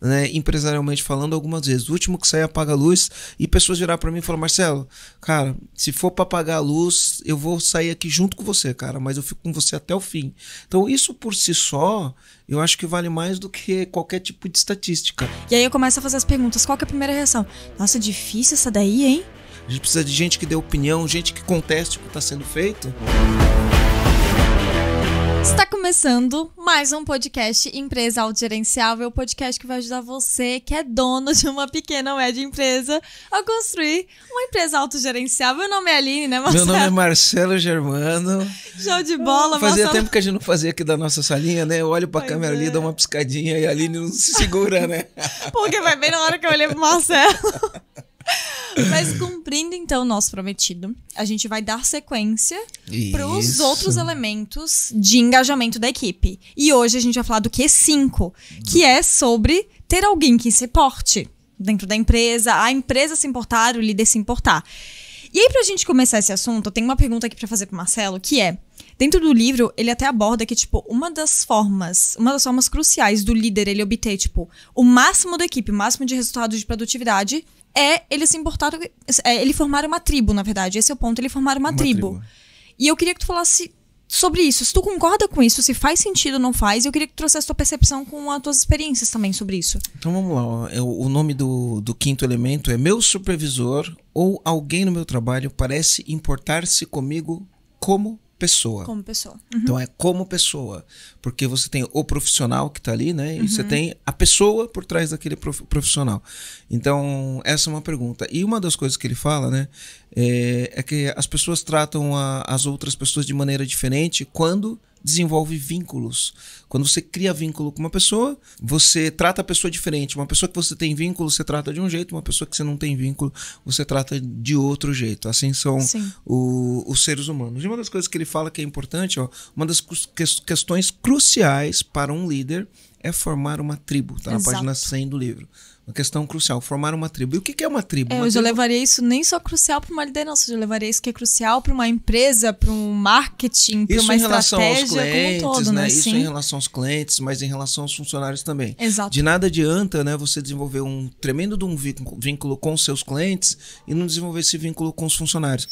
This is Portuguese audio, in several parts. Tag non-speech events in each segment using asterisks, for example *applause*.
né, empresarialmente falando algumas vezes. O último que sai apaga a luz e pessoas virar para mim e falar: "Marcelo, cara, se for para apagar a luz, eu vou sair aqui junto com você, cara, mas eu fico com você até o fim". Então, isso por si só, eu acho que vale mais do que qualquer tipo de estatística. E aí eu começo a fazer as perguntas. Qual é a primeira reação? Nossa, difícil essa daí, hein? A gente precisa de gente que dê opinião, gente que conteste o que está sendo feito começando mais um podcast Empresa Autogerenciável, o podcast que vai ajudar você, que é dono de uma pequena média empresa, a construir uma empresa autogerenciável. Meu nome é Aline, né, Marcelo? Meu nome é Marcelo Germano. Show de bola, Fazia tempo que a gente não fazia aqui da nossa salinha, né? Eu olho pra pois câmera é. ali, dou uma piscadinha e a Aline não se segura, né? Porque vai bem na hora que eu olhei pro Marcelo. *laughs* Mas cumprindo então o nosso prometido, a gente vai dar sequência para os outros elementos de engajamento da equipe. E hoje a gente vai falar do Q5, que é sobre ter alguém que se porte dentro da empresa, a empresa se importar, o líder se importar. E aí, pra gente começar esse assunto, eu tenho uma pergunta aqui para fazer pro Marcelo, que é: Dentro do livro, ele até aborda que, tipo, uma das formas, uma das formas cruciais do líder ele obter, tipo, o máximo da equipe, o máximo de resultado de produtividade é ele se importar, é ele formar uma tribo, na verdade. Esse é o ponto, ele formar uma, uma tribo. tribo. E eu queria que tu falasse sobre isso. Se tu concorda com isso, se faz sentido ou não faz, eu queria que tu trouxesse a tua percepção com as tuas experiências também sobre isso. Então vamos lá. o nome do, do quinto elemento é meu supervisor ou alguém no meu trabalho parece importar-se comigo como pessoa. Como pessoa. Então, uhum. Então é como pessoa. Porque você tem o profissional que está ali, né? E uhum. você tem a pessoa por trás daquele profissional. Então, essa é uma pergunta. E uma das coisas que ele fala, né? É, é que as pessoas tratam a, as outras pessoas de maneira diferente quando desenvolve vínculos. Quando você cria vínculo com uma pessoa, você trata a pessoa diferente. Uma pessoa que você tem vínculo, você trata de um jeito, uma pessoa que você não tem vínculo, você trata de outro jeito. Assim são o, os seres humanos. E uma das coisas que ele fala que é importante, ó, uma das questões cruciais para um líder é formar uma tribo, Está na página 100 do livro. Uma questão crucial, formar uma tribo. E o que é uma tribo? É, uma eu tribo... já levaria isso nem só crucial para uma liderança, eu já levaria isso que é crucial para uma empresa, para um marketing, para uma estratégia clientes, como um todo, né? né? Isso Sim. em relação aos clientes, mas em relação aos funcionários também. Exato. De nada adianta, né, você desenvolver um tremendo de um vínculo com seus clientes e não desenvolver esse vínculo com os funcionários.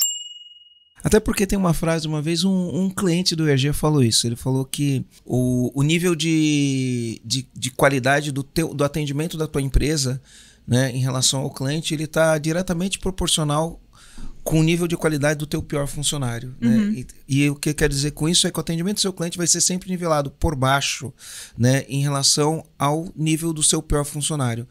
Até porque tem uma frase, uma vez um, um cliente do EG falou isso. Ele falou que o, o nível de, de, de qualidade do, teu, do atendimento da tua empresa né, em relação ao cliente, ele está diretamente proporcional com o nível de qualidade do teu pior funcionário. Né? Uhum. Né? E, e, o que eu quero dizer com isso é que o atendimento do seu cliente vai ser sempre nivelado por baixo né, em relação ao nível do seu pior funcionário.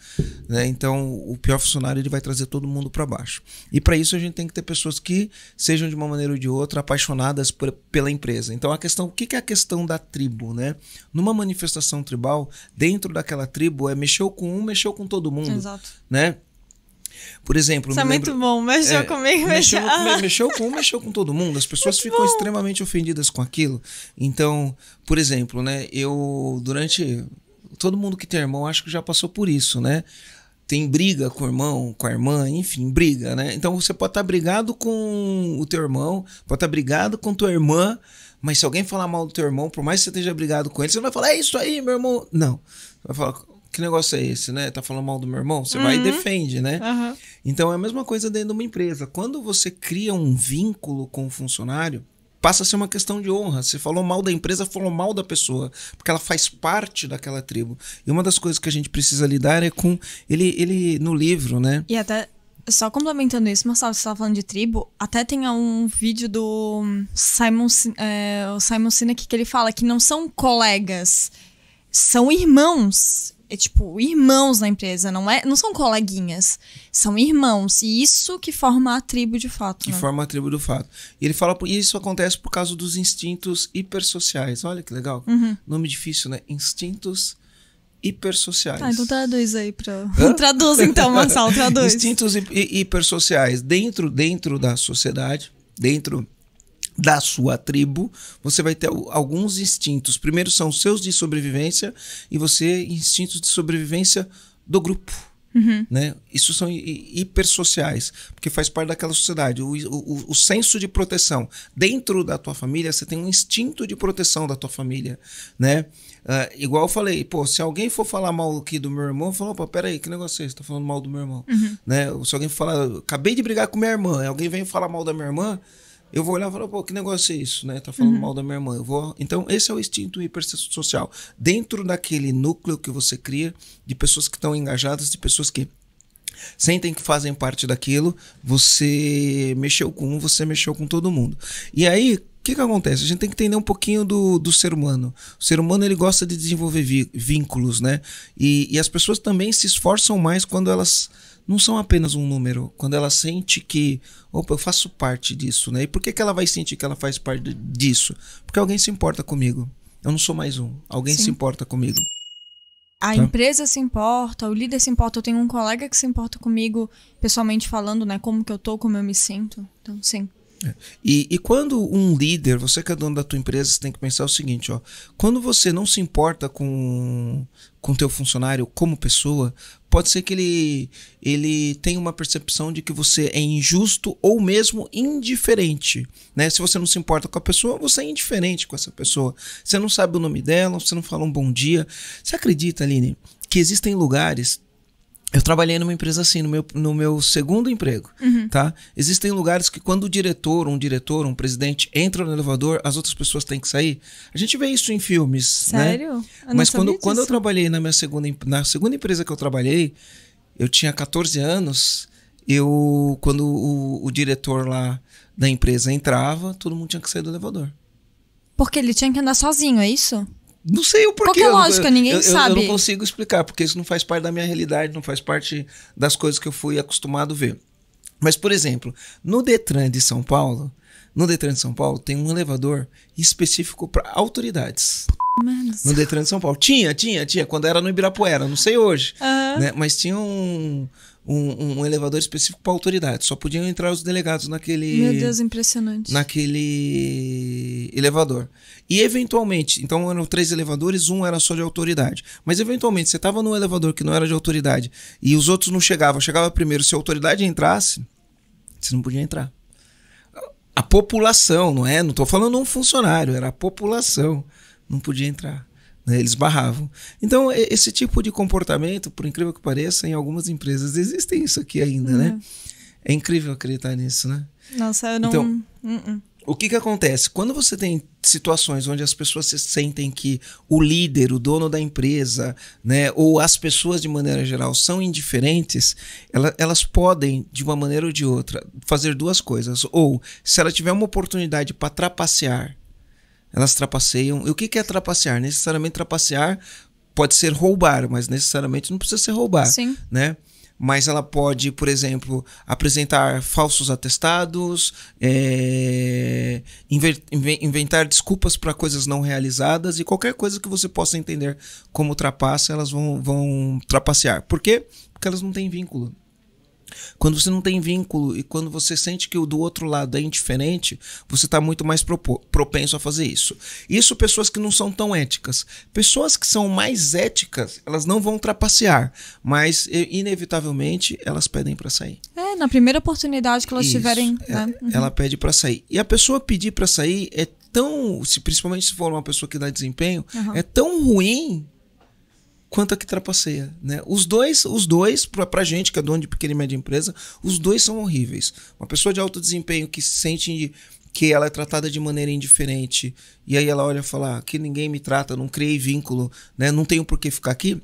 Né? Então, o pior funcionário ele vai trazer todo mundo para baixo. E para isso a gente tem que ter pessoas que sejam de uma maneira ou de outra apaixonadas por, pela empresa. Então, a questão, o que é a questão da tribo? Né? Numa manifestação tribal, dentro daquela tribo, é mexeu com um, mexeu com todo mundo. Exato. Né? Por exemplo. Isso é lembro, muito bom, mexeu é, comigo, mexeu. Mexeu, *laughs* mexeu com, mexeu com todo mundo. As pessoas muito ficam bom. extremamente ofendidas com aquilo. Então, por exemplo, né? Eu, durante. Todo mundo que tem irmão, acho que já passou por isso, né? tem briga com o irmão, com a irmã, enfim, briga, né? Então você pode estar tá brigado com o teu irmão, pode estar tá brigado com tua irmã, mas se alguém falar mal do teu irmão, por mais que você esteja brigado com ele, você não vai falar, é isso aí, meu irmão. Não. Você vai falar, que negócio é esse, né? Tá falando mal do meu irmão? Você uhum. vai e uhum. defende, né? Uhum. Então é a mesma coisa dentro de uma empresa. Quando você cria um vínculo com o um funcionário, passa a ser uma questão de honra. Você falou mal da empresa, falou mal da pessoa, porque ela faz parte daquela tribo. E uma das coisas que a gente precisa lidar é com ele, ele no livro, né? E até só complementando isso, Marcelo, você estava falando de tribo, até tem um vídeo do Simon, é, o Simon Sinek que ele fala que não são colegas, são irmãos é, tipo, irmãos na empresa, não é? Não são coleguinhas, são irmãos. E isso que forma a tribo de fato. Que né? forma a tribo do fato. E ele fala, e isso acontece por causa dos instintos hipersociais. Olha que legal. Uhum. Nome difícil, né? Instintos hipersociais. Ah, então traduz aí para. *laughs* traduz então, Marcelo, traduz. *laughs* Instintos hi hipersociais dentro, dentro da sociedade, dentro da sua tribo, você vai ter alguns instintos. Primeiro são os seus de sobrevivência e você instintos de sobrevivência do grupo. Uhum. Né? Isso são hipersociais, porque faz parte daquela sociedade. O, o, o, senso de proteção. Dentro da tua família, você tem um instinto de proteção da tua família. Né? Uh, igual eu falei, pô, se alguém for falar mal aqui do meu irmão, falou, opa, peraí, que negócio é esse? Tá falando mal do meu irmão. Uhum. Né? Se alguém falar, acabei de brigar com minha irmã, alguém vem falar mal da minha irmã, eu vou olhar e falar, pô, que negócio é isso, né? Tá falando uhum. mal da minha irmã. Eu vou... Então, esse é o instinto hipersocial. Dentro daquele núcleo que você cria de pessoas que estão engajadas, de pessoas que sentem que fazem parte daquilo, você mexeu com um, você mexeu com todo mundo. E aí, o que, que acontece? A gente tem que entender um pouquinho do, do ser humano. O ser humano ele gosta de desenvolver vínculos, né? E, e, as pessoas também se esforçam mais quando elas não são apenas um número. Quando ela sente que, opa, eu faço parte disso, né? E por que, que ela vai sentir que ela faz parte disso? Porque alguém se importa comigo. Eu não sou mais um. Alguém Sim. se importa comigo. A tá? empresa se importa, o líder se importa. Eu tenho um colega que se importa comigo, pessoalmente falando, né? Como que eu tô, como eu me sinto. Então, sim. E, e, quando um líder, você que é dono da tua empresa, você tem que pensar o seguinte, ó, quando você não se importa com com teu funcionário como pessoa, pode ser que ele ele tenha uma percepção de que você é injusto ou mesmo indiferente, né? Se você não se importa com a pessoa, você é indiferente com essa pessoa. Você não sabe o nome dela, você não fala um bom dia. Você acredita, Aline, que existem lugares eu trabalhei numa empresa assim, no meu, no meu segundo emprego, uhum. tá? Existem lugares que quando o diretor, um diretor, um presidente entra no elevador, as outras pessoas têm que sair. A gente vê isso em filmes, né? Sério? Né? Mas quando, quando eu trabalhei na minha segunda, na segunda empresa que eu trabalhei, eu tinha 14 anos, eu, quando o, o diretor lá da empresa entrava, todo mundo tinha que sair do elevador. Porque ele tinha que andar sozinho, é isso? Não sei o porquê. Qual é a lógica? Ninguém eu, sabe. Eu, eu não consigo explicar, porque isso não faz parte da minha realidade, não faz parte das coisas que eu fui acostumado a ver. Mas, por exemplo, no Detran de São Paulo, no Detran de São Paulo tem um elevador específico para autoridades. Mano, no Detran de São Paulo. Tinha, tinha, tinha. Quando era no Ibirapuera, não sei hoje. Uhum. Né? Mas tinha um, um, um elevador específico para autoridade. Só podiam entrar os delegados naquele. Meu Deus, impressionante. Naquele elevador. E eventualmente, então eram três elevadores, um era só de autoridade. Mas eventualmente, você estava num elevador que não era de autoridade e os outros não chegavam. Chegava primeiro, se a autoridade entrasse, você não podia entrar. A população, não é? Não estou falando um funcionário, era a população. Não podia entrar. Né? Eles barravam. Então, esse tipo de comportamento, por incrível que pareça, em algumas empresas existem isso aqui ainda, né? uhum. né? É incrível acreditar nisso, né? Nossa, eu não. Então, uh -uh. O que, que acontece? Quando você tem situações onde as pessoas se sentem que o líder, o dono da empresa, né, ou as pessoas de maneira geral são indiferentes, ela, elas podem, de uma maneira ou de outra, fazer duas coisas. Ou, se ela tiver uma oportunidade para trapacear, elas trapaceiam. E o que, é trapacear? Necessariamente trapacear pode ser roubar, mas necessariamente não precisa ser roubar, Sim. né? Mas ela pode, por exemplo, apresentar falsos atestados, é, inventar desculpas para coisas não realizadas e qualquer coisa que você possa entender como trapaça, elas vão, vão trapacear. Por quê? Porque elas não têm vínculo. Quando você não tem vínculo e quando você sente que o do outro lado é indiferente, você está muito mais propenso a fazer isso. Isso pessoas que não são tão éticas. Pessoas que são mais éticas, elas não vão trapacear, mas inevitavelmente elas pedem para sair. É, na primeira oportunidade que elas isso, tiverem. Ela, é, né? uhum. ela pede para sair. E a pessoa pedir para sair é tão. Se, principalmente se for uma pessoa que dá desempenho, uhum. é tão ruim quanto a é que trapaceia. Né? Os dois, os dois pra, pra gente que é dono de pequena e média empresa, os dois são horríveis. Uma pessoa de alto desempenho que se sente que ela é tratada de maneira indiferente e aí ela olha e fala ah, que ninguém me trata, não criei vínculo, né? não tenho por que ficar aqui,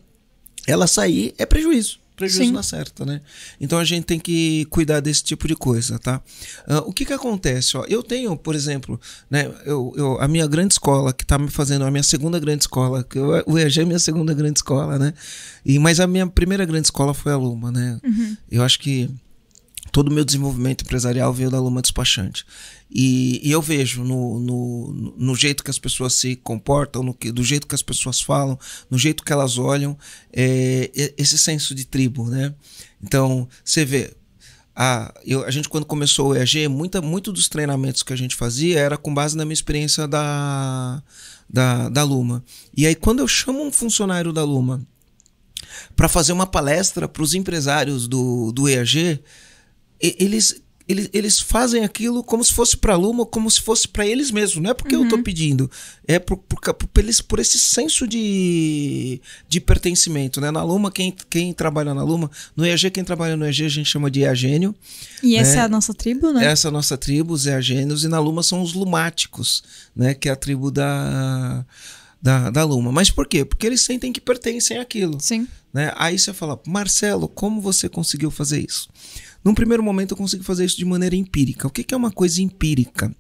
ela sair é prejuízo prejuízo Sim. não né? Então a gente tem que cuidar desse tipo de coisa, tá? Uh, o que que acontece? Ó, eu tenho, por exemplo, né, eu, eu a minha grande escola que está me fazendo, a minha segunda grande escola, que eu, o EAG é minha segunda grande escola, né? E, mas a minha primeira grande escola foi a Luma, né? Uhum. Eu acho que todo o meu desenvolvimento empresarial veio da Luma Despachante. E, e, eu vejo no, no, no, jeito que as pessoas se comportam, no que, do jeito que as pessoas falam, no jeito que elas olham, é, esse senso de tribo, né? Então, você vê, a, eu, a gente quando começou o EAG, muita, muito dos treinamentos que a gente fazia era com base na minha experiência da, da, da Luma. E aí quando eu chamo um funcionário da Luma para fazer uma palestra para os empresários do, do EAG, eles eles, eles fazem aquilo como se fosse para a Luma, como se fosse para eles mesmos. Não é porque uhum. eu estou pedindo, é por, por, por, por, esse senso de, de pertencimento. Né? Na Luma, quem, quem trabalha na Luma, no EAG, quem trabalha no EAG a gente chama de EAGênio. E né? essa é a nossa tribo, né? Essa é a nossa tribo, os EAGênios, e na Luma são os Lumáticos, né? que é a tribo da da, da Luma. Mas por quê? Porque eles sentem que pertencem àquilo. Sim. Né? Aí você fala, Marcelo, como você conseguiu fazer isso? Num primeiro momento eu consigo fazer isso de maneira empírica. O que, que é uma coisa empírica?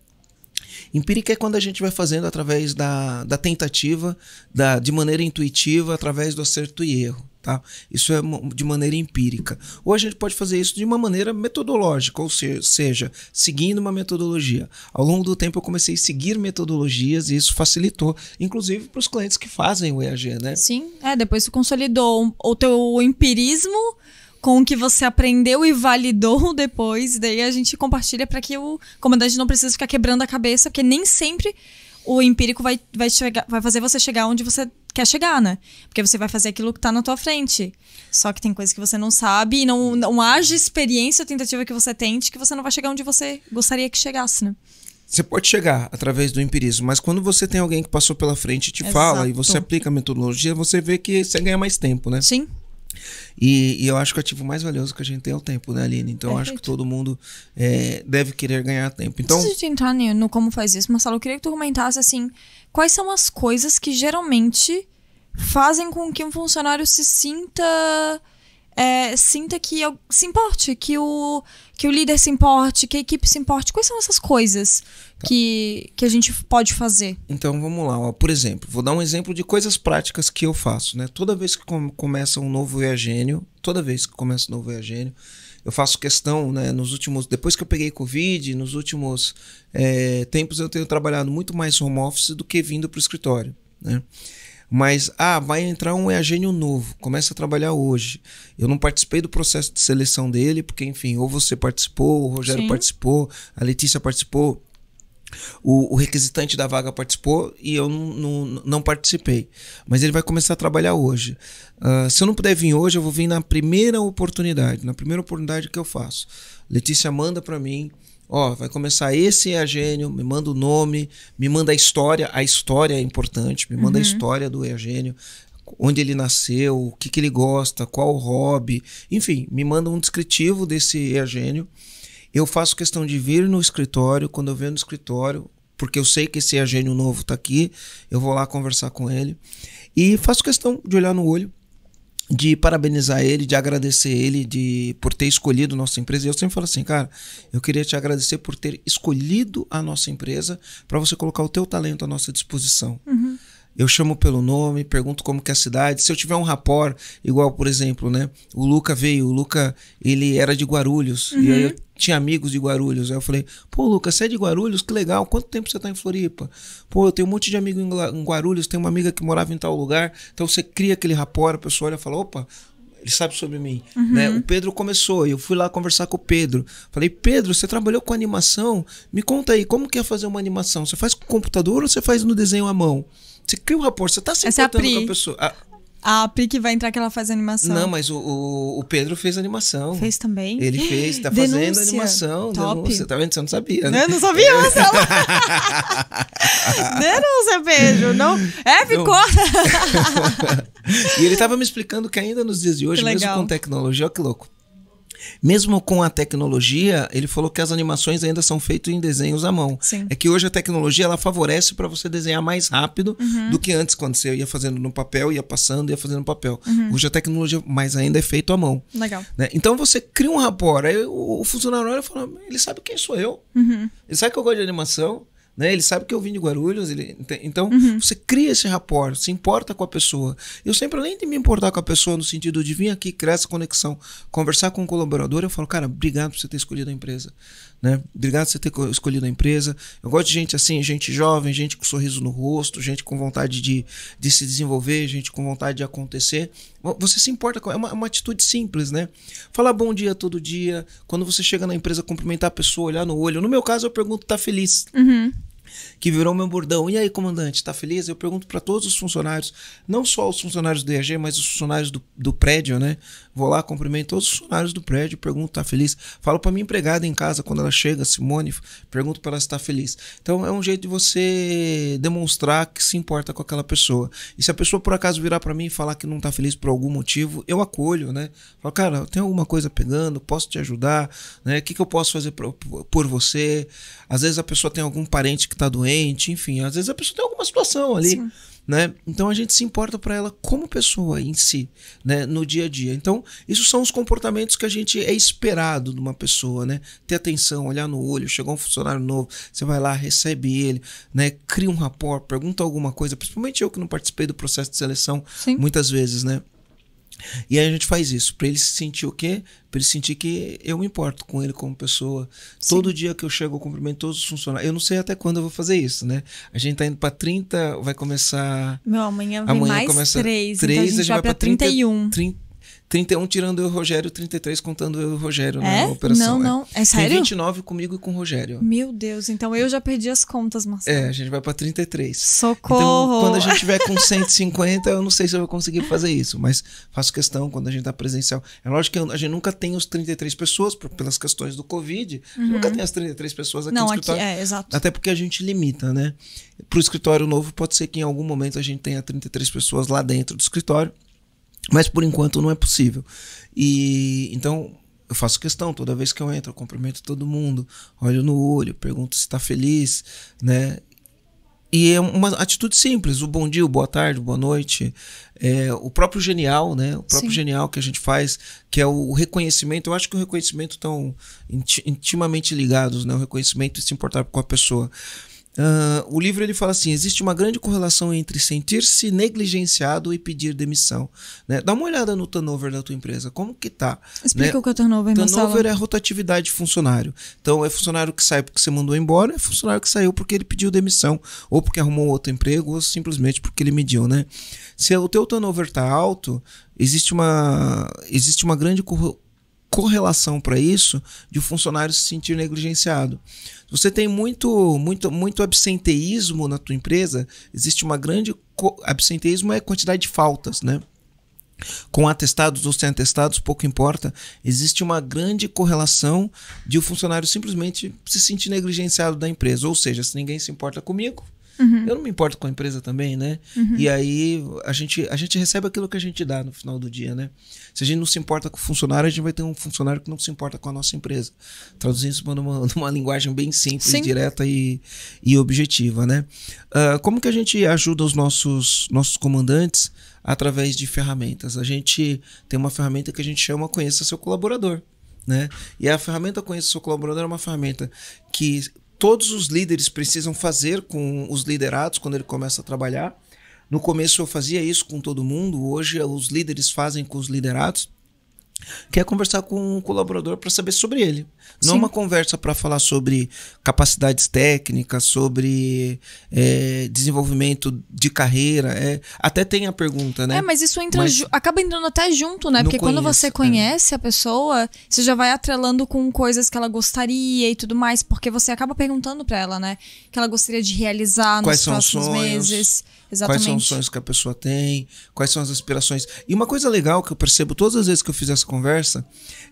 Empírica é quando a gente vai fazendo através da, da tentativa, da, de maneira intuitiva, através do acerto e erro. Tá? Isso é de maneira empírica. Ou a gente pode fazer isso de uma maneira metodológica, ou seja, seguindo uma metodologia. Ao longo do tempo eu comecei a seguir metodologias e isso facilitou, inclusive para os clientes que fazem o EAG, né? Sim, é, depois se consolidou o teu empirismo com o que você aprendeu e validou *laughs* depois, daí a gente compartilha para que o comandante não precise ficar quebrando a cabeça, porque nem sempre o empírico vai, vai, chegar, vai fazer você chegar onde você quer chegar, né? Porque você vai fazer aquilo que tá na tua frente. Só que tem coisas que você não sabe e não, não haja experiência ou tentativa que você tente que você não vai chegar onde você gostaria que chegasse, né? Você pode chegar através do empirismo, mas quando você tem alguém que passou pela frente e te Exato. fala e você aplica a metodologia, você vê que você ganha mais tempo, né? Sim. E, e, eu acho que o ativo mais valioso que a gente tem é o tempo, né, Aline? Então eu acho que todo mundo é, deve querer ganhar tempo. Então, Antes de entrar no como faz isso, Marcelo, eu queria que tu comentasse assim: quais são as coisas que geralmente fazem com que um funcionário se sinta é, sinta que eu, se importe, que o, que o líder se importe, que a equipe se importe. Quais são essas coisas tá. que, que a gente pode fazer? Então vamos lá, ó, por exemplo, vou dar um exemplo de coisas práticas que eu faço. Né? Toda vez que com, começa um novo viagênio, toda vez que começa um novo viagênio, eu faço questão, né, nos últimos, depois que eu peguei Covid, nos últimos é, tempos eu tenho trabalhado muito mais home office do que vindo para o escritório, né? Mas, ah, vai entrar um EAgênio novo, começa a trabalhar hoje. Eu não participei do processo de seleção dele, porque, enfim, ou você participou, o Rogério Sim. participou, a Letícia participou, o, o, requisitante da vaga participou e eu não, não, não, participei. Mas ele vai começar a trabalhar hoje. Uh, se eu não puder vir hoje, eu vou vir na primeira oportunidade, na primeira oportunidade que eu faço. Letícia manda para mim Ó, vai começar esse Eugênio, me manda o nome, me manda a história. A história é importante, me manda uhum. a história do Eugênio, onde ele nasceu, o que, que ele gosta, qual o hobby. Enfim, me manda um descritivo desse Eugênio. Eu faço questão de vir no escritório, quando eu venho no escritório, porque eu sei que esse Eugênio novo está aqui, eu vou lá conversar com ele. E faço questão de olhar no olho de parabenizar ele, de agradecer ele de por ter escolhido nossa empresa. E eu sempre falo assim, cara, eu queria te agradecer por ter escolhido a nossa empresa para você colocar o teu talento à nossa disposição. Uhum. Eu chamo pelo nome, pergunto como que é a cidade. Se eu tiver um rapor, igual, por exemplo, né? O Luca veio, o Luca, ele era de Guarulhos. Uhum. E aí eu uhum. tinha amigos de Guarulhos. Aí eu falei, pô, Luca, você é de Guarulhos? Que legal, quanto tempo você tá em Floripa? Pô, eu tenho um monte de amigo em Guarulhos, tem uma amiga que morava em tal lugar. Então você cria aquele rapor, a pessoa olha e fala, opa, ele sabe sobre mim. Uhum. Né? O Pedro começou, eu fui lá conversar com o Pedro. Falei, Pedro, você trabalhou com animação? Me conta aí, como que é fazer uma animação? Você faz com computador ou você faz no desenho à mão? Você cria um rapport, você tá se Essa importando é a com a pessoa. A... A Pri que vai entrar que ela faz animação. Não, mas o, o, o Pedro fez animação. Fez também? Ele fez, tá *gasps* fazendo animação. Top. Denúncia. Tá vendo? Você não sabia, né? Eu né? não sabia, Marcelo. *laughs* denúncia, Pedro. Não. É, ficou. *laughs* e ele tava me explicando que ainda nos dias de hoje, mesmo com tecnologia, olha que louco mesmo com a tecnologia, ele falou que as animações ainda são feitas em desenhos à mão. Sim. É que hoje a tecnologia ela favorece para você desenhar mais rápido uhum. do que antes, quando você ia fazendo no papel, ia passando, ia fazendo no papel. Uhum. Hoje a tecnologia, mas ainda é feito à mão. Legal. Né? Então você cria um rapport. Aí o, o funcionário olha e fala: ele sabe quem sou eu. Uhum. Ele sabe que eu gosto de animação. Né? Ele sabe que eu vim de Guarulhos, ele, então uhum. você cria esse rapport, se importa com a pessoa. Eu sempre, além de me importar com a pessoa no sentido de vir aqui, criar essa conexão, conversar com o um colaborador, eu falo, cara, obrigado por você ter escolhido a empresa. Né? Obrigado por você ter escolhido a empresa. Eu gosto de gente assim, gente jovem, gente com sorriso no rosto, gente com vontade de, de se desenvolver, gente com vontade de acontecer. Você se importa com. É uma, é uma atitude simples, né? Falar bom dia todo dia. Quando você chega na empresa, cumprimentar a pessoa, olhar no olho. No meu caso, eu pergunto: tá feliz? Uhum que virou meu bordão. E aí, comandante, tá feliz? Eu pergunto para todos os funcionários, não só os funcionários do EAG, mas os funcionários do, do prédio, né? Vou lá, cumprimento todos os funcionários do prédio, pergunto se tá feliz. Falo para minha empregada em casa quando ela chega, Simone, pergunto para ela se tá feliz. Então é um jeito de você demonstrar que se importa com aquela pessoa. E se a pessoa por acaso virar para mim e falar que não tá feliz por algum motivo, eu acolho, né? Falo, cara, tem alguma coisa pegando, posso te ajudar, né? O que, que eu posso fazer por, por você? Às vezes a pessoa tem algum parente que tá doente, enfim, às vezes a pessoa tem alguma situação ali. Sim né? Então a gente se importa para ela como pessoa em si, né? No dia a dia. Então, isso são os comportamentos que a gente é esperado de uma pessoa, né? Ter atenção, olhar no olho, chegou um funcionário novo, você vai lá, recebe ele, né? Cria um rapport, pergunta alguma coisa, principalmente eu que não participei do processo de seleção Sim. muitas vezes, né? E aí a gente faz isso para ele se sentir o quê? Para ele sentir que eu me importo com ele como pessoa. Sim. Todo dia que eu chego, eu cumprimento todos os funcionários. Eu não sei até quando eu vou fazer isso, né? A gente tá indo para 30, vai começar Não, amanhã, amanhã mais começa 3, 3 então a gente, a gente vai, vai para 31. 30 31 tirando eu e o Rogério, 33 contando eu e o Rogério é? na operação. Não, não. É, é sério? Tem 29 comigo e com o Rogério. Meu Deus, então eu já perdi as contas, Marcelo. É, a gente vai pra 33. Socorro! Então, quando a gente tiver com 150, eu não sei se eu vou conseguir fazer isso, mas faço questão quando a gente tá presencial. É lógico que a gente nunca tem os 33 pessoas, por, pelas questões do Covid, uhum. nunca tem as 33 pessoas aqui não, no escritório. Aqui, é, exato. Até porque a gente limita, né? Pro escritório novo, pode ser que em algum momento a gente tenha 33 pessoas lá dentro do escritório. Mas por enquanto não é possível. E então eu faço questão, toda vez que eu entro, eu cumprimento todo mundo, olho no olho, pergunto se está feliz, né? E é uma atitude simples, o bom dia, o boa tarde, boa noite, é, o próprio genial, né? O próprio Sim. genial que a gente faz, que é o reconhecimento. Eu acho que o reconhecimento estão intimamente ligados, né? O reconhecimento e se importar com a pessoa. Uh, o livro ele fala assim: existe uma grande correlação entre sentir-se negligenciado e pedir demissão. Né? Dá uma olhada no turnover da tua empresa, como que tá? Explica né? o que é turnover. Turnover é rotatividade de funcionário. Então é funcionário que sai porque você mandou embora, é funcionário que saiu porque ele pediu demissão, ou porque arrumou outro emprego, ou simplesmente porque ele mediu, né? Se o teu turnover tá alto, existe uma existe uma grande correlação correlação para isso de o funcionário se sentir negligenciado. Você tem muito, muito, muito absenteísmo na tua empresa, existe uma grande absenteísmo é quantidade de faltas, né? Com atestados ou sem atestados, pouco importa, existe uma grande correlação de o funcionário simplesmente se sentir negligenciado da empresa. Ou seja, se ninguém se importa comigo, Uhum. Eu não me importo com a empresa também, né? Uhum. E aí a gente, a gente recebe aquilo que a gente dá no final do dia, né? Se a gente não se importa com o funcionário, a gente vai ter um funcionário que não se importa com a nossa empresa. Traduzindo isso numa, *laughs* numa linguagem bem simples, Sim. direta e, e objetiva, né? Uh, como que a gente ajuda os nossos, nossos comandantes através de ferramentas? A gente tem uma ferramenta que a gente chama Conheça Seu Colaborador. Né? E a ferramenta Conheça Seu Colaborador é uma ferramenta que todos os líderes precisam fazer com os liderados quando ele começa a trabalhar. No começo eu fazia isso com todo mundo, hoje os líderes fazem com os liderados quer é conversar com um colaborador para saber sobre ele. Não é Sim. uma conversa para falar sobre capacidades técnicas, sobre é, desenvolvimento de carreira. É, até tem a pergunta, né? É, mas isso entra mas, acaba entrando até junto, né? Porque conheço, quando você é. conhece é. a pessoa, você já vai atrelando com coisas que ela gostaria e tudo mais, porque você acaba perguntando para ela, né? Que ela gostaria de realizar quais nos próximos sonhos, meses. Exatamente. Quais são os sonhos que a pessoa tem, quais são as aspirações. E uma coisa legal que eu percebo todas as vezes que eu fiz essa conversa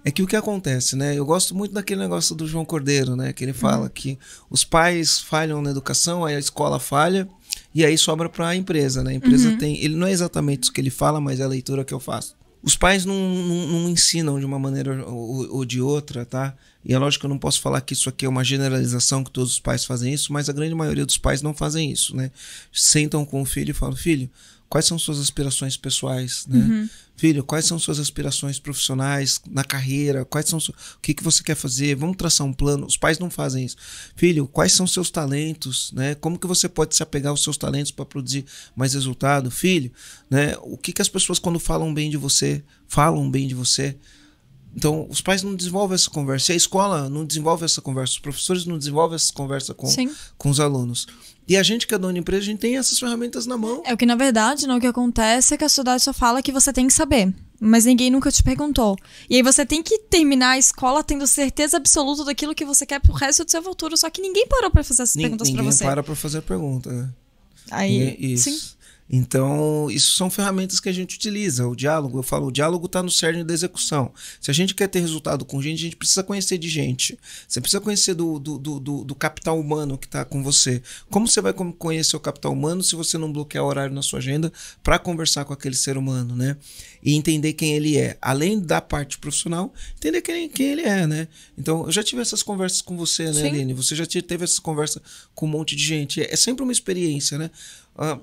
é que o que acontece, né? Eu gosto muito daquele negócio do João Cordeiro, né? Que ele uhum. fala uhum. que os pais falham na educação, aí a escola falha e aí sobra para a empresa, né? A empresa uhum. tem, ele não é exatamente isso que ele fala, mas é a leitura que eu faço. Os pais não, não, não ensinam de uma maneira ou, ou, de outra, tá? E é lógico que eu não posso falar que isso aqui é uma generalização, que todos os pais fazem isso, mas a grande maioria dos pais não fazem isso, né? Sentam com o filho e falam: Filho, quais são suas aspirações pessoais, né? Uhum filho, quais são suas aspirações profissionais na carreira, quais são o que, que você quer fazer, vamos traçar um plano. Os pais não fazem isso. Filho, quais são seus talentos, né? Como que você pode se apegar aos seus talentos para produzir mais resultado? Filho, né? O que que as pessoas quando falam bem de você, falam bem de você? Então, os pais não desenvolvem essa conversa, e a escola não desenvolve essa conversa, os professores não desenvolvem essa conversa com, com os alunos. E a gente que é dona de empresa, a gente tem essas ferramentas na mão. É o que, na verdade, não, o que acontece é que a sociedade só fala que você tem que saber. Mas ninguém nunca te perguntou. E aí você tem que terminar a escola tendo certeza absoluta daquilo que você quer pro resto do seu futuro. Só que ninguém parou para fazer essas N perguntas para você. Ninguém para pra fazer a pergunta. É. Aí, e, é isso. sim. Então, isso são ferramentas que a gente utiliza. O diálogo, eu falo, o diálogo está no cerne da execução. Se a gente quer ter resultado com gente, a gente precisa conhecer de gente. Você precisa conhecer do, do, do, do capital humano que está com você. Como você vai conhecer o capital humano se você não bloquear horário na sua agenda para conversar com aquele ser humano, né? E entender quem ele é. Além da parte profissional, entender quem, quem ele é, né? Então, eu já tive essas conversas com você, né, Sim. Aline? Você já teve essa conversa com um monte de gente. É, é sempre uma experiência, né? Uh,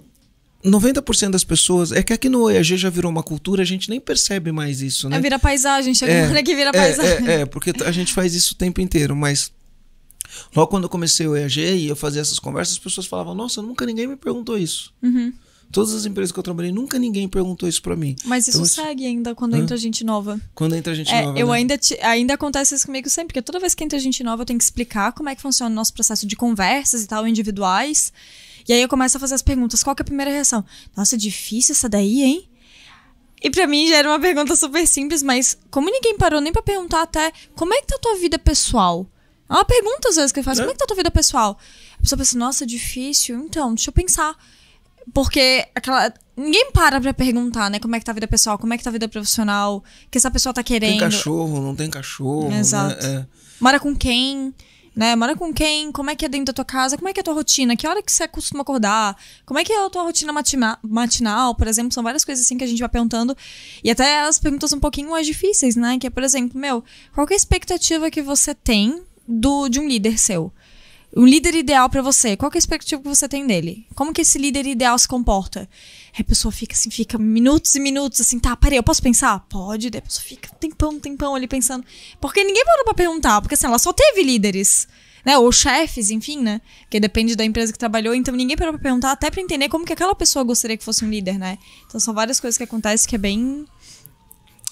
90% das pessoas. É que aqui no EAG já virou uma cultura, a gente nem percebe mais isso, né? É, vira paisagem, chega é, uma hora que vira é, paisagem. É, é, porque a gente faz isso o tempo inteiro, mas. Logo quando eu comecei o EAG e eu fazia essas conversas, as pessoas falavam: Nossa, nunca ninguém me perguntou isso. Uhum. Todas as empresas que eu trabalhei, nunca ninguém perguntou isso para mim. Mas isso então, segue isso... ainda quando Hã? entra gente nova. Quando entra gente é, nova. Eu né? ainda, te... ainda acontece isso comigo sempre, porque toda vez que entra gente nova, eu tenho que explicar como é que funciona o nosso processo de conversas e tal, individuais. E aí eu começo a fazer as perguntas. Qual que é a primeira reação? Nossa, é difícil essa daí, hein? E para mim já era uma pergunta super simples, mas como ninguém parou nem para perguntar até como é que tá a tua vida pessoal? É uma pergunta às vezes que eu faço, é. como é que tá a tua vida pessoal? A pessoa pensa, nossa, é difícil. Então, deixa eu pensar. Porque aquela. Ninguém para pra perguntar, né? Como é que tá a vida pessoal, como é que tá a vida profissional, o que essa pessoa tá querendo. Tem cachorro, não tem cachorro. Né? Exato. Né? É. Mora com quem? né? Mora com quem? Como é que é dentro da tua casa? Como é que é a tua rotina? Que hora que você costuma acordar? Como é que é a tua rotina matina matinal, por exemplo? São várias coisas assim que a gente vai perguntando. E até as perguntas um pouquinho mais difíceis, né? Que é, por exemplo, meu, qual é a expectativa que você tem do de um líder seu? um líder ideal para você, qual é a expectativa que você tem dele? Como que esse líder ideal se comporta? Aí a pessoa fica assim, fica minutos e minutos assim, tá, parei, eu posso pensar? Pode, daí a pessoa fica um tempão, um tempão ali pensando. Porque ninguém parou pra perguntar, porque assim, ela só teve líderes, né? Ou chefes, enfim, né? Que depende da empresa que trabalhou, então ninguém parou pra perguntar, até pra entender como que aquela pessoa gostaria que fosse um líder, né? Então são várias coisas que acontecem que é bem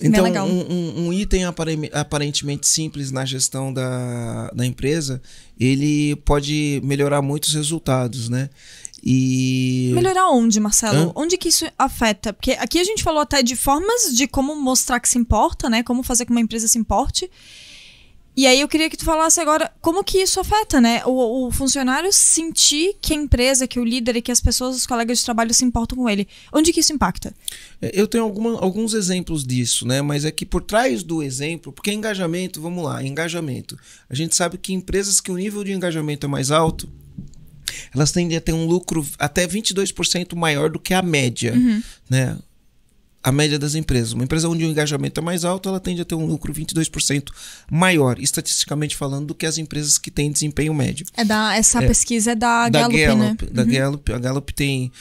então, um, um, um, item aparentemente simples na gestão da, da empresa ele pode melhorar muitos resultados, né? E... Melhorar onde, Marcelo? Hã? Onde que isso afeta? Porque aqui a gente falou até de formas de como mostrar que se importa, né? Como fazer que uma empresa se importe. E aí eu queria que tu falasse agora como que isso afeta, né? O, o, funcionário sentir que a empresa, que o líder e que as pessoas, os colegas de trabalho se importam com ele. Onde que isso impacta? É, eu tenho alguma, alguns exemplos disso, né? Mas é que por trás do exemplo, porque é engajamento, vamos lá, engajamento. A gente sabe que empresas que o nível de engajamento é mais alto, elas tendem a ter um lucro até 22% maior do que a média, uhum. né? a média das empresas. Uma empresa onde o engajamento é mais alto, ela tende a ter um lucro 22% maior, estatisticamente falando, do que as empresas que têm desempenho médio. É da, essa é, pesquisa é da, da Gallup, né? Gallup né? Da uhum. Gallup. A Gallup tem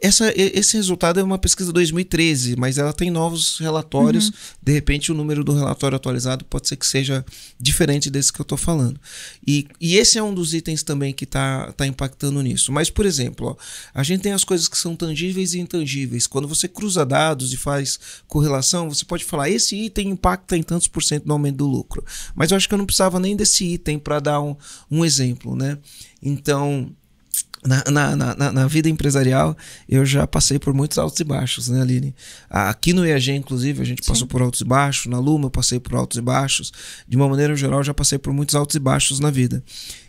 essa, esse resultado é uma pesquisa de 2013, mas ela tem novos relatórios. Uhum. De repente, o número do relatório atualizado pode ser que seja diferente desse que eu estou falando. E, e, esse é um dos itens também que está tá impactando nisso. Mas, por exemplo, ó, a gente tem as coisas que são tangíveis e intangíveis. Quando você cruza dados e faz correlação, você pode falar: esse item impacta em tantos por cento no aumento do lucro. Mas eu acho que eu não precisava nem desse item para dar um, um exemplo. né? Então. Na, na, na, na, vida empresarial, eu já passei por muitos altos e baixos, né, Aline? Aqui no IAG, inclusive, a gente passou por altos e baixos. Na Luma, eu passei por altos e baixos. De uma maneira geral, já passei por muitos altos e baixos na vida.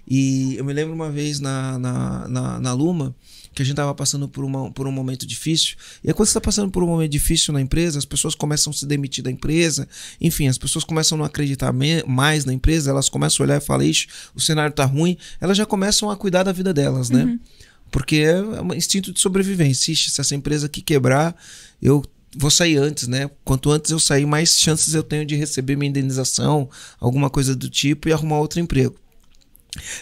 E eu me lembro uma vez na, na, na, na Luma, que a gente estava passando por, uma, por um momento difícil. E quando você está passando por um momento difícil na empresa, as pessoas começam a se demitir da empresa, enfim, as pessoas começam a não acreditar mais na empresa, elas começam a olhar e falar, ixi, o cenário está ruim, elas já começam a cuidar da vida delas, né? Uhum. Porque é um instinto de sobrevivência. Ixi, se essa empresa aqui quebrar, eu vou sair antes, né? Quanto antes eu sair, mais chances eu tenho de receber minha indenização, alguma coisa do tipo, e arrumar outro emprego.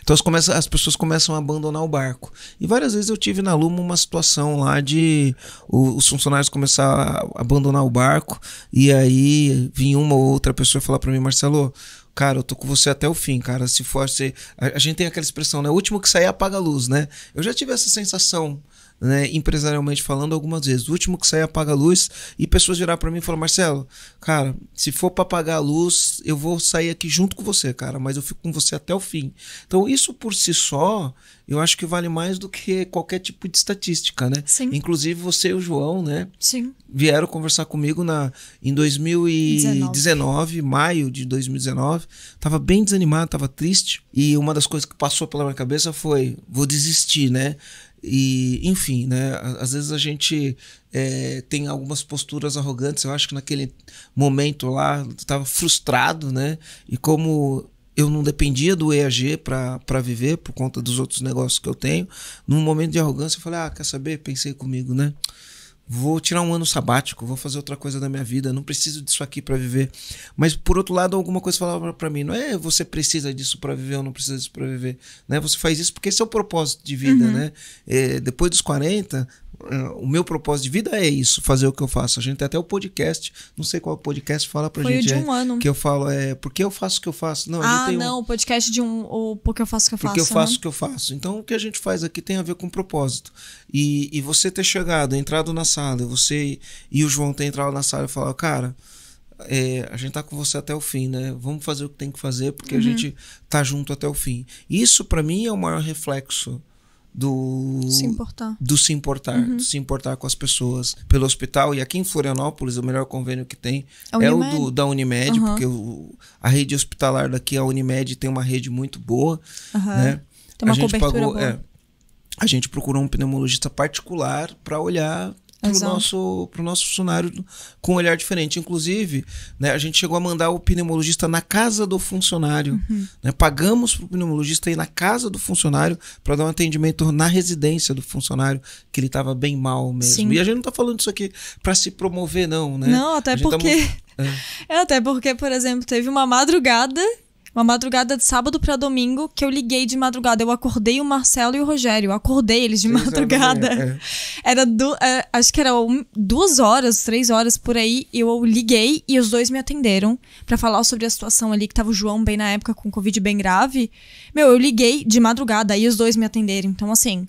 Então as, começam, as pessoas começam a abandonar o barco. E várias vezes eu tive na Luma uma situação lá de o, os funcionários começar a abandonar o barco e aí vinha uma ou outra pessoa falar para mim, Marcelo, cara, eu tô com você até o fim, cara. Se for você. A, a, gente tem aquela expressão, né? O último que sair apaga a luz, né? Eu já tive essa sensação né, empresarialmente falando, algumas vezes. O último que sair apaga a luz e pessoas viraram para mim e falaram: Marcelo, cara, se for para apagar a luz, eu vou sair aqui junto com você, cara, mas eu fico com você até o fim. Então, isso por si só, eu acho que vale mais do que qualquer tipo de estatística, né? Sim. Inclusive você e o João, né? Sim. Vieram conversar comigo na em 2019, 19. maio de 2019. Tava bem desanimado, tava triste. E uma das coisas que passou pela minha cabeça foi: vou desistir, né? E, enfim, né? Às vezes a gente é, tem algumas posturas arrogantes. Eu acho que naquele momento lá estava frustrado, né? E como eu não dependia do EAG para viver por conta dos outros negócios que eu tenho, num momento de arrogância eu falei: ah, quer saber? Pensei comigo, né? vou tirar um ano sabático, vou fazer outra coisa da minha vida, não preciso disso aqui para viver. Mas por outro lado, alguma coisa falava para mim, não é você precisa disso para viver ou não precisa disso para viver, né? Você faz isso porque esse é o propósito de vida, uhum. né? É, depois dos 40, é, o meu propósito de vida é isso, fazer o que eu faço. A gente tem até o podcast, não sei qual podcast fala pra Foi gente. de é, um é, ano. Que eu falo, é, porque eu faço o que eu faço? Não, ah, não, o podcast de um, o porque eu faço o que eu faço. Porque eu faço né? o que eu faço. Então, o que a gente faz aqui tem a ver com propósito. E, e você ter chegado, entrado na sala, você e o João ter entrado na sala e falar, cara, é, a gente tá com você até o fim, né? Vamos fazer o que tem que fazer porque uhum. a gente tá junto até o fim. Isso para mim é o maior reflexo do se importar, do se importar, uhum. se importar com as pessoas pelo hospital. E aqui em Florianópolis, o melhor convênio que tem é o é do, da Unimed, uhum. porque o, a rede hospitalar daqui, a Unimed, tem uma rede muito boa. Uhum. Né? Tem uma a gente cobertura pagou, boa. É, a gente procurou um pneumologista particular para olhar para o nosso, nosso funcionário com um olhar diferente. Inclusive, né, a gente chegou a mandar o pneumologista na casa do funcionário. Uhum. Né, pagamos para o pneumologista ir na casa do funcionário para dar um atendimento na residência do funcionário, que ele estava bem mal mesmo. Sim. E a gente não está falando isso aqui para se promover, não. Né? Não, até tá porque. Tá... É. *laughs* é, até porque, por exemplo, teve uma madrugada uma madrugada de sábado para domingo que eu liguei de madrugada. Eu acordei o Marcelo e o Rogério. Eu acordei eles de Sim, madrugada. É. *laughs* Era du é, acho que era um, duas horas, três horas por aí. Eu liguei e os dois me atenderam para falar sobre a situação ali que tava o João bem na época com Covid bem grave. Meu, eu liguei de madrugada e os dois me atenderam. Então, assim.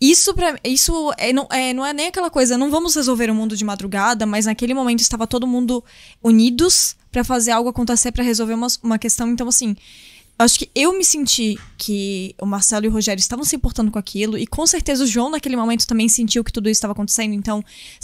Isso, pra, isso é, não, é, não é nem aquela coisa, não vamos resolver o mundo de madrugada, mas naquele momento estava todo mundo unidos para fazer algo acontecer, para resolver uma, uma questão. Então, assim, acho que eu me senti que o Marcelo e o Rogério estavam se importando com aquilo, e com certeza o João naquele momento também sentiu que tudo isso estava acontecendo, então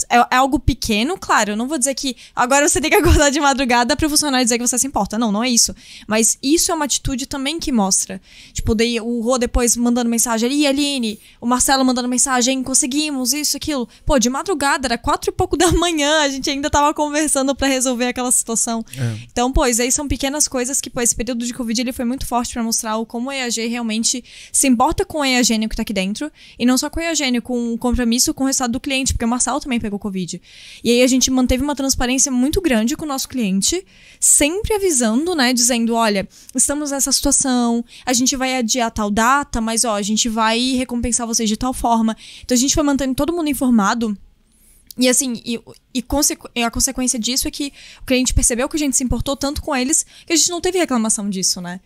é, é, algo pequeno, claro, eu não vou dizer que agora você *laughs* tem que acordar de madrugada para o funcionário dizer que você se importa, não, não é isso, mas isso é uma atitude também que mostra, tipo, daí o Rô depois mandando mensagem ali, Aline, o Marcelo mandando mensagem, conseguimos isso, aquilo, pô, de madrugada, era quatro e pouco da *laughs* manhã, a gente ainda tava conversando para resolver aquela situação, é. então, pois, aí são pequenas coisas que, pô, esse período de Covid ele foi muito muito forte para mostrar o como o EAG realmente se importa com o EAGênio que está aqui dentro. E não só com o EAGênio, com o compromisso com o resultado do cliente, porque o Marçal também pegou Covid. E aí a gente manteve uma transparência muito grande com o nosso cliente, sempre avisando, né? Dizendo: olha, estamos nessa situação, a gente vai adiar tal data, mas ó, a gente vai recompensar vocês de tal forma. Então a gente foi mantendo todo mundo informado. E assim, e, e a consequência disso é que o cliente percebeu que a gente se importou tanto com eles que a gente não teve reclamação disso, né?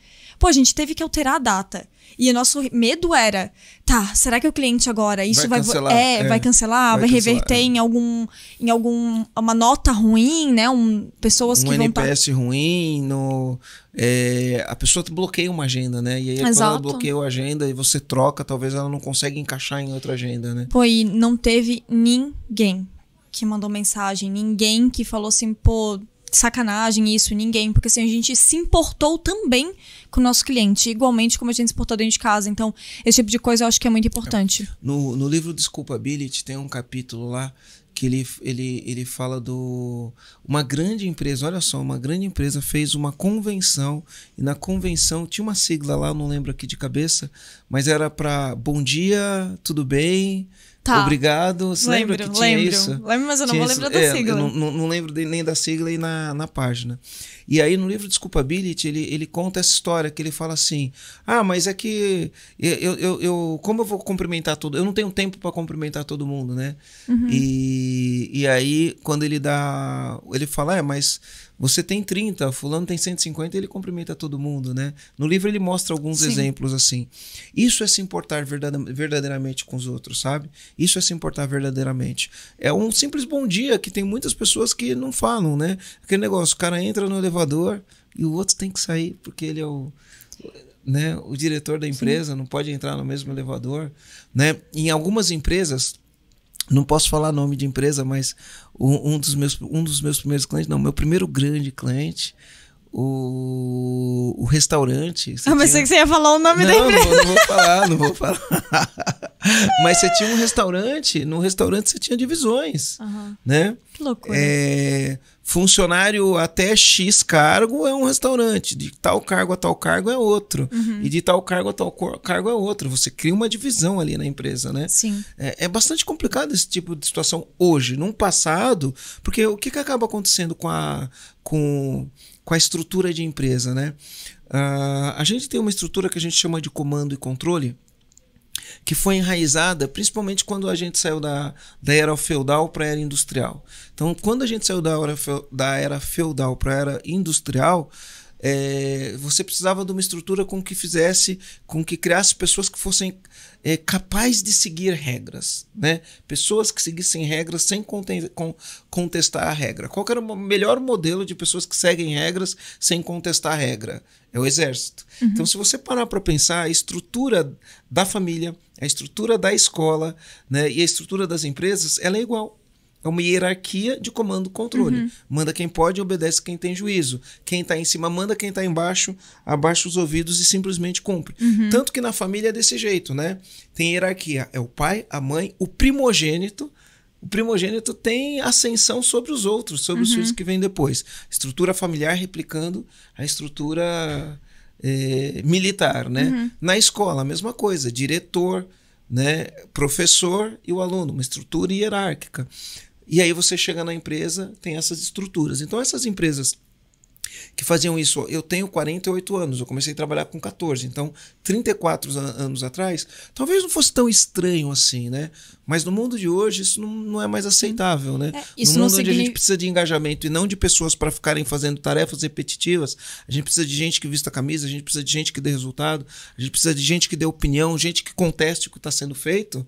Pô, a gente teve que alterar a data. E o nosso medo era, tá, será que o cliente agora isso vai, vai cancelar, é, é, vai cancelar, vai, vai cancelar, reverter é. em algum em algum uma nota ruim, né? Um pessoas um que NPS vão tá NPS ruim, no é, a pessoa bloqueia uma agenda, né? E aí Exato. quando ela bloqueia a agenda e você troca, talvez ela não consiga encaixar em outra agenda, né? Pô, e não teve ninguém que mandou mensagem, ninguém que falou assim, pô, sacanagem isso, ninguém, porque assim, a gente se importou também com o nosso cliente, igualmente como a gente se importou dentro de casa. Então, esse tipo de coisa eu acho que é muito importante. No, no livro Desculpability tem um capítulo lá que ele, ele, ele fala do. Uma grande empresa, olha só, uma grande empresa fez uma convenção, e na convenção tinha uma sigla lá, não lembro aqui de cabeça, mas era para bom dia, tudo bem, Tá. Obrigado. Você lembro, lembra que tinha lembro. isso? Lembro, mas eu não tinha vou lembrar isso. da é, sigla. É, não, não, lembro nem da sigla e na, na página. E aí no livro Desculpability ele, ele conta essa história que ele fala assim: ah, mas é que eu, eu, eu como eu vou cumprimentar todo? Eu não tenho tempo para cumprimentar todo mundo, né? Uhum. E, e aí quando ele dá, ele fala: é, mas você tem 30, fulano tem 150, ele cumprimenta todo mundo, né? No livro ele mostra alguns Sim. exemplos assim. Isso é se importar verdadeiramente com os outros, sabe? Isso é se importar verdadeiramente. É um simples bom dia que tem muitas pessoas que não falam, né? Aquele negócio, o cara entra no elevador elevador e o outro tem que sair porque ele é o, né, o diretor da empresa, Sim. não pode entrar no mesmo elevador. Né? Em algumas empresas, não posso falar nome de empresa, mas um, um dos, meus, um dos meus primeiros clientes, não, meu primeiro grande cliente, o, o, restaurante. Ah, mas tinha... que você ia falar o nome não, da empresa. Não, não vou falar, não vou falar. *laughs* mas você tinha um restaurante, no restaurante você tinha divisões, né? Que loucura. É, funcionário até X cargo é um restaurante, de tal cargo a tal cargo é outro, uhum. e de tal cargo a tal cargo é outro. Você cria uma divisão ali na empresa, né? Sim. É, é bastante complicado esse tipo de situação hoje, num passado, porque o que, que acaba acontecendo com a, com, com a estrutura de empresa, né? Uh, a gente tem uma estrutura que a gente chama de comando e controle, que foi enraizada principalmente quando a gente saiu da, da era feudal para a era industrial. Então, quando a gente saiu da era, da era feudal para a era industrial, é, você precisava de uma estrutura com que fizesse, com que criasse pessoas que fossem é, capazes de seguir regras, né? Pessoas que seguissem regras sem contestar a regra. Qual era o melhor modelo de pessoas que seguem regras sem contestar a regra? É o exército. Uhum. Então, se você parar para pensar, a estrutura da família, a estrutura da escola né, e a estrutura das empresas ela é igual. É uma hierarquia de comando controle. Uhum. Manda quem pode, obedece quem tem juízo. Quem está em cima manda quem está embaixo, abaixa os ouvidos e simplesmente cumpre. Uhum. Tanto que na família é desse jeito, né? Tem hierarquia. É o pai, a mãe, o primogênito. O primogênito tem ascensão sobre os outros, sobre uhum. os filhos que vêm depois. Estrutura familiar replicando a estrutura é, militar, né? Uhum. Na escola, a mesma coisa, diretor, né? professor e o aluno, uma estrutura hierárquica. E aí você chega na empresa, tem essas estruturas. Então essas empresas que faziam isso. Eu tenho 48 anos, eu comecei a trabalhar com 14, então 34 an anos atrás, talvez não fosse tão estranho assim, né? Mas no mundo de hoje isso não, não é mais aceitável, né? É, isso no mundo não onde a gente precisa de engajamento e não de pessoas para ficarem fazendo tarefas repetitivas, a gente precisa de gente que vista a camisa, a gente precisa de gente que dê resultado, a gente precisa de gente que dê opinião, gente que conteste o que está sendo feito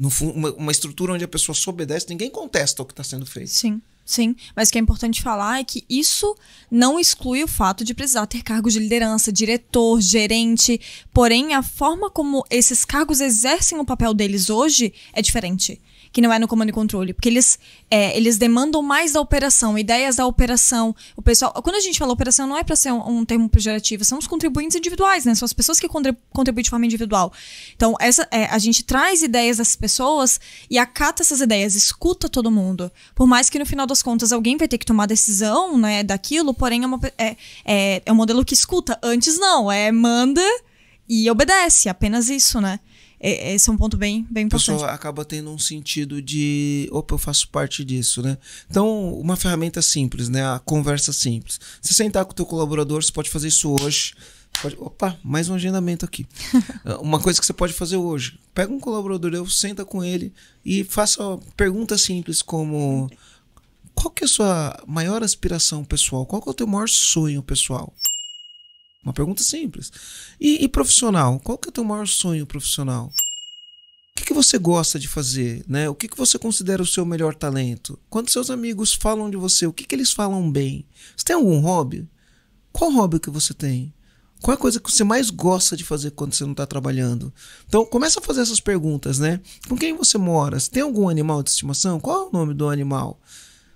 no, uma, uma, estrutura onde a pessoa se obedece, ninguém contesta o que está sendo feito. Sim, sim. Mas o que é importante falar é que isso não exclui o fato de precisar ter cargos de liderança, diretor, gerente. Porém, a forma como esses cargos exercem o papel deles hoje é diferente que não é no comando e controle. Porque eles, é, eles demandam mais da operação, ideias da operação. O pessoal. Quando a gente fala operação, não é para ser um, um, termo pejorativo, são os contribuintes individuais, né? São as pessoas que contribuem de forma individual. Então, essa, é, a gente traz ideias dessas pessoas e acata essas ideias, escuta todo mundo. Por mais que no final das contas alguém vai ter que tomar decisão né, daquilo, porém é, uma, é, é, é um modelo que escuta. Antes não, é manda e obedece, apenas isso, né? É, é, esse é um ponto bem, bem importante. A pessoa acaba tendo um sentido de, opa, eu faço parte disso, né? Então, uma ferramenta simples, né? A conversa simples. Você sentar com o teu colaborador, você pode fazer isso hoje. Pode, opa, mais um agendamento aqui. *laughs* Ah, uma coisa que você pode fazer hoje. Pega um colaborador, eu senta com ele e faça perguntas simples como qual que é a sua maior aspiração pessoal? Qual que é o teu maior sonho pessoal? Uma pergunta simples. E, e profissional? Qual que é o teu maior sonho profissional? O que, que você gosta de fazer? Né? O que, que você considera o seu melhor talento? Quando seus amigos falam de você, o que, que eles falam bem? Você tem algum hobby? Qual hobby que você tem? Qual é a coisa que você mais gosta de fazer quando você não está trabalhando? Então, começa a fazer essas perguntas, né? Com quem você mora? Você tem algum animal de estimação? Qual é o nome do animal?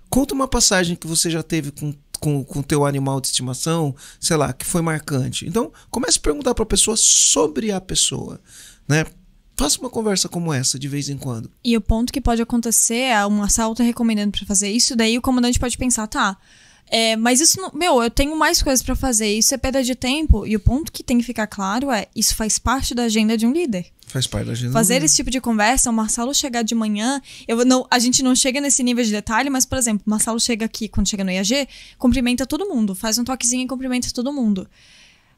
Conta uma passagem que você já teve com com o teu animal de estimação, sei lá, que foi marcante. Então, comece a perguntar para a pessoa sobre a pessoa, né? Faça uma conversa como essa de vez em quando. E o ponto que pode acontecer é um assalto recomendando para fazer isso, daí o comandante pode pensar, tá, é, mas isso, meu, eu tenho mais coisas para fazer. Isso é perda de tempo. E o ponto que tem que ficar claro é: isso faz parte da agenda de um líder. Faz parte da agenda. Fazer esse tipo de conversa, o Marcelo chegar de manhã. Eu não, a gente não chega nesse nível de detalhe, mas, por exemplo, o Marcelo chega aqui, quando chega no IAG, cumprimenta todo mundo, faz um toquezinho e cumprimenta todo mundo.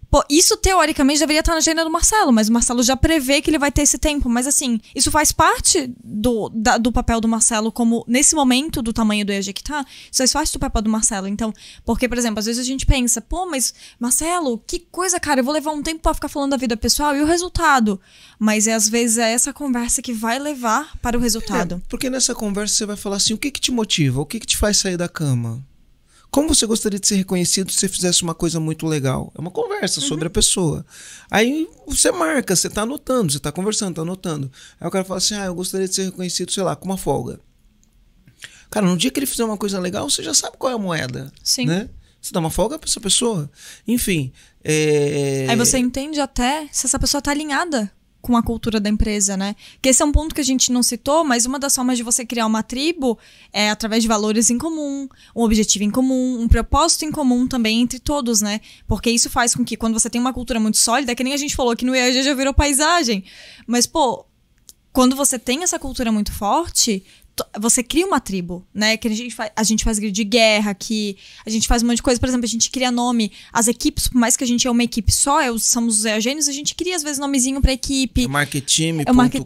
Pô, isso teoricamente deveria estar na agenda do Marcelo, mas o Marcelo já prevê que ele vai ter esse tempo. Mas assim, isso faz parte do, da, do papel do Marcelo, como nesse momento do tamanho do EG que tá, isso faz parte do papel do Marcelo. Então, porque, por exemplo, às vezes a gente pensa, pô, mas Marcelo, que coisa, cara, eu vou levar um tempo pra ficar falando da vida pessoal e o resultado. Mas é, às vezes é essa conversa que vai levar para o resultado. É, porque nessa conversa você vai falar assim: o que, que te motiva? O que, que te faz sair da cama? Como você gostaria de ser reconhecido se você fizesse uma coisa muito legal? É uma conversa sobre uhum. a pessoa. Aí você marca, você está anotando, você está conversando, está anotando. Aí o cara fala assim: ah, eu gostaria de ser reconhecido, sei lá, com uma folga. Cara, no dia que ele fizer uma coisa legal, você já sabe qual é a moeda. Sim. Né? Você dá uma folga para essa pessoa. Enfim. É... Aí você entende até se essa pessoa tá alinhada com a cultura da empresa, né? Que esse é um ponto que a gente não citou, mas uma das formas de você criar uma tribo é através de valores em comum, um objetivo em comum, um propósito em comum também entre todos, né? Porque isso faz com que quando você tem uma cultura muito sólida, que nem a gente falou que no EAG já virou paisagem, mas pô, quando você tem essa cultura muito forte, você cria uma tribo, né? Que a gente, faz, a gente faz grid de guerra, que a gente faz um monte de coisa. Por exemplo, a gente cria nome. As equipes, por mais que a gente é uma equipe só, eu, é somos os gênios, a gente cria às vezes nomezinho pra equipe. marketing É, é market...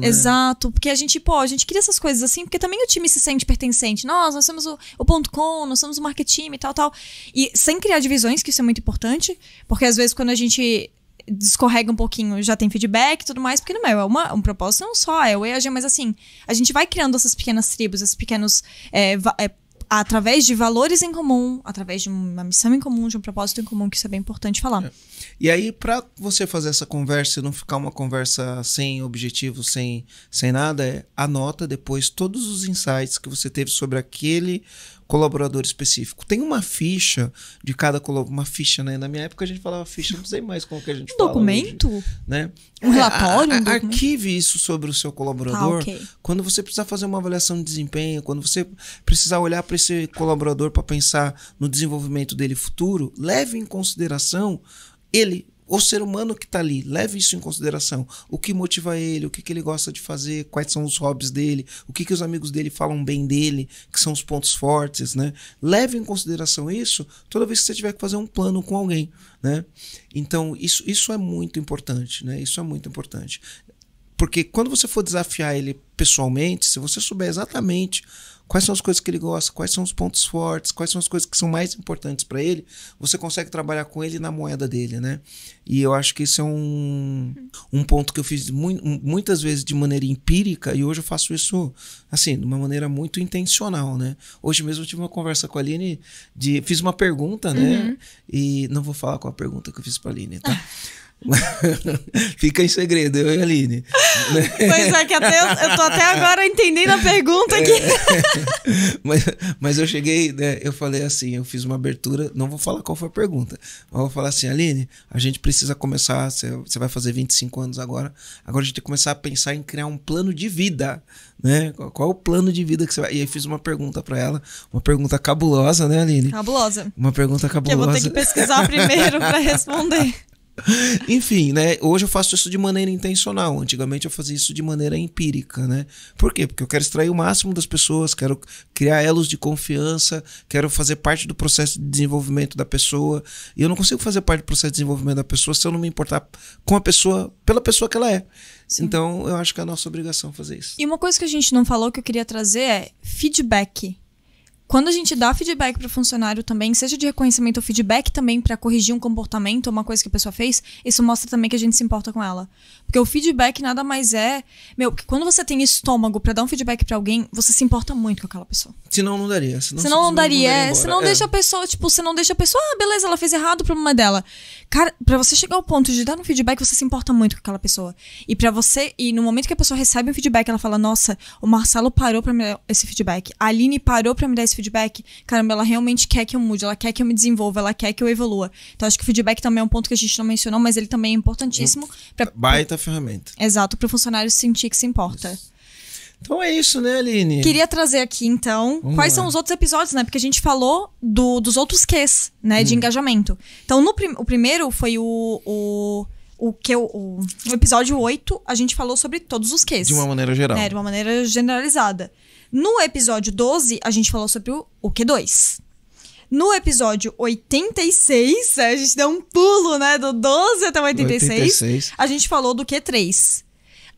né? Exato. Porque a gente, pô, a gente cria essas coisas assim, porque também o time se sente pertencente. Nós, nós somos o, o ponto .com, nós somos o marketing e tal, tal. E sem criar divisões, que isso é muito importante, porque às vezes quando a gente descorrega um pouquinho, já tem feedback e tudo mais, porque no meu é uma, um propósito não só, é o EAG, mas assim, a gente vai criando essas pequenas tribos, esses pequenos. É, é, através de valores em comum, através de uma missão em comum, de um propósito em comum, que isso é bem importante falar. É. E aí, para você fazer essa conversa e não ficar uma conversa sem objetivo, sem, sem nada, é, anota depois todos os insights que você teve sobre aquele colaborador específico. Tem uma ficha de cada colaborador, uma ficha, né? Na minha época a gente falava ficha, não sei mais como que a gente um fala. Documento? Hoje, né? Um é, relatório? Um arquive isso sobre o seu colaborador. Ah, okay. Quando você precisar fazer uma avaliação de desempenho, quando você precisar olhar para esse colaborador para pensar no desenvolvimento dele futuro, leve em consideração ele o ser humano que está ali, leve isso em consideração. O que motiva ele, o que, que ele gosta de fazer, quais são os hobbies dele, o que, que os amigos dele falam bem dele, que são os pontos fortes, né? Leve em consideração isso toda vez que você tiver que fazer um plano com alguém, né? Então, isso, isso é muito importante, né? Isso é muito importante. Porque quando você for desafiar ele pessoalmente, se você souber exatamente quais são as coisas que ele gosta, quais são os pontos fortes, quais são as coisas que são mais importantes para ele, você consegue trabalhar com ele na moeda dele, né? E eu acho que isso é um, um ponto que eu fiz mu muitas vezes de maneira empírica e hoje eu faço isso, assim, de uma maneira muito intencional, né? Hoje mesmo eu tive uma conversa com a Aline, de, fiz uma pergunta, né? Uhum. E não vou falar qual a pergunta que eu fiz para a Aline, tá? *laughs* *laughs* Fica em segredo, eu e a Aline. Pois é, que até eu, eu tô até agora entendendo a pergunta aqui. É, *laughs* mas, mas eu cheguei, né, eu falei assim, eu fiz uma abertura, não vou falar qual foi a pergunta, mas vou falar assim, Aline, a gente precisa começar, você, vai fazer 25 anos agora, agora a gente tem que começar a pensar em criar um plano de vida, né? Qual, qual o plano de vida que você vai... E aí fiz uma pergunta para ela, uma pergunta cabulosa, né, Aline? Cabulosa. Uma pergunta cabulosa. Que eu vou ter que pesquisar primeiro para *laughs* responder. *laughs* Enfim, né? Hoje eu faço isso de maneira intencional. Antigamente eu fazia isso de maneira empírica, né? Por quê? Porque eu quero extrair o máximo das pessoas, quero criar elos de confiança, quero fazer parte do processo de desenvolvimento da pessoa. E eu não consigo fazer parte do processo de desenvolvimento da pessoa se eu não me importar com a pessoa, pela pessoa que ela é. Sim. Então eu acho que é a nossa obrigação fazer isso. E uma coisa que a gente não falou que eu queria trazer é feedback quando a gente dá feedback para o funcionário também, seja de reconhecimento ou feedback também para corrigir um comportamento ou uma coisa que a pessoa fez, isso mostra também que a gente se importa com ela. Porque o feedback nada mais é, meu, que quando você tem estômago para dar um feedback para alguém, você se importa muito com aquela pessoa. Senão não daria, senão, senão não daria, não daria é, senão é. deixa a pessoa, tipo, você não deixa a pessoa, ah, beleza, ela fez errado, o problema dela. Cara, para você chegar ao ponto de dar um feedback, você se importa muito com aquela pessoa. E para você, e no momento que a pessoa recebe um feedback, ela fala: "Nossa, o Marcelo parou para me dar esse feedback. A Aline parou para me dar esse feedback, caramba, ela realmente quer que eu mude, ela quer que eu me desenvolva, ela quer que eu evolua. Então acho que o feedback também é um ponto que a gente não mencionou, mas ele também é importantíssimo. É pra, Baita pra, ferramenta. Exato, para o funcionário sentir que se importa. Isso. Então é isso, né, Aline? Queria trazer aqui, então, Vamos quais lá. são os outros episódios, né? Porque a gente falou do, dos outros Qs, né, hum. de engajamento. Então, no prim o primeiro foi o, o o que eu, o, o episódio 8, a gente falou sobre todos os quês. De uma maneira geral. Né? De uma maneira generalizada. No episódio 12, a gente falou sobre o, o Q2. No episódio 86, é, a gente deu um pulo, né? Do 12 até o 86, 86. a gente falou do Q3.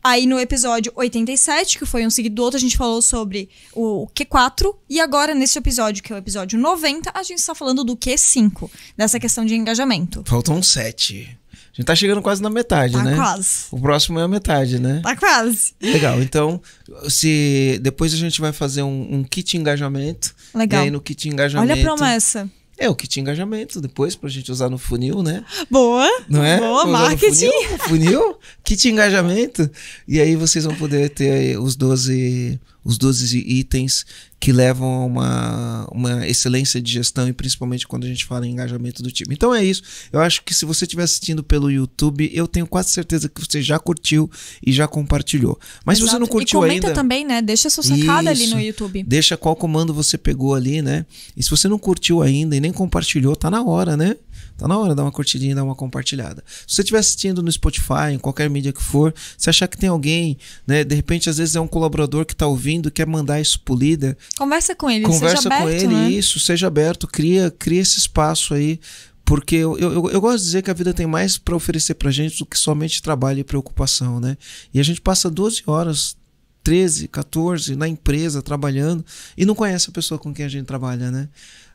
Aí no episódio 87, que foi um seguido do outro, a gente falou sobre o Q4. E agora, nesse episódio, que é o episódio 90, a gente está falando do Q5, dessa questão de engajamento. Faltam sete. A gente tá chegando quase na metade, tá né? Quase. O próximo é a metade, né? Tá quase. Legal. Então, se depois a gente vai fazer um, um kit engajamento. Legal. E aí no kit engajamento. Olha a promessa. É o kit engajamento depois pra gente usar no funil, né? Boa. Não é? Boa marketing. Funil, funil, kit engajamento e aí vocês vão poder ter os 12 os 12 itens que levam a uma, uma excelência de gestão e principalmente quando a gente fala em engajamento do time. Então é isso. Eu acho que se você estiver assistindo pelo YouTube, eu tenho quase certeza que você já curtiu e já compartilhou. Mas Exato. se você não curtiu ainda... E comenta ainda, também, né? Deixa sua sacada isso, ali no YouTube. Deixa qual comando você pegou ali, né? E se você não curtiu ainda e nem compartilhou, tá na hora, né? Tá na hora, de dar uma curtidinha, dar uma compartilhada. Se você estiver assistindo no Spotify, em qualquer mídia que for, se achar que tem alguém, né? De repente, às vezes é um colaborador que está ouvindo, quer mandar isso pro líder. Conversa com ele, conversa com aberto, ele, né? isso, seja aberto, cria, cria esse espaço aí porque eu, eu, eu, gosto de dizer que a vida tem mais para oferecer para gente do que somente trabalho e preocupação, né? E a gente passa 12 horas, 13, 14 na empresa trabalhando e não conhece a pessoa com quem a gente trabalha, né?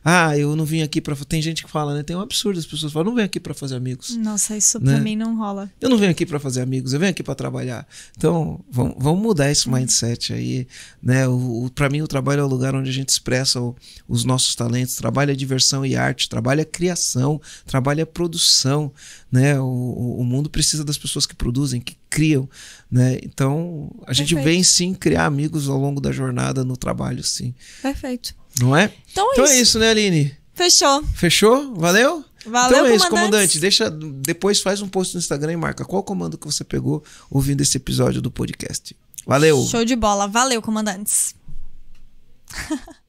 Ah, eu não vim aqui para tem gente que fala, né? Tem um absurdo as pessoas falam, não vem aqui para fazer amigos. Nossa, isso né? mim não rola. Eu não venho aqui para fazer amigos, eu venho aqui para trabalhar. Então, vamos, vamos mudar esse uhum. mindset aí, né? O, o para mim o trabalho é o lugar onde a gente expressa o, os nossos talentos, trabalha diversão e arte, trabalha criação, trabalha produção, né? O, o mundo precisa das pessoas que produzem, que criam, né? Então, a gente vem sim criar amigos ao longo da jornada no trabalho, sim. Perfeito. Não é? Então, é então é, isso. é isso, né, Aline? Fechou. Fechou? Valeu? Valeu, então é isso, comandante. Deixa, depois faz um post no Instagram e marca qual comando que você pegou ouvindo esse episódio do podcast. Valeu. Show de bola. Valeu, comandantes. *laughs*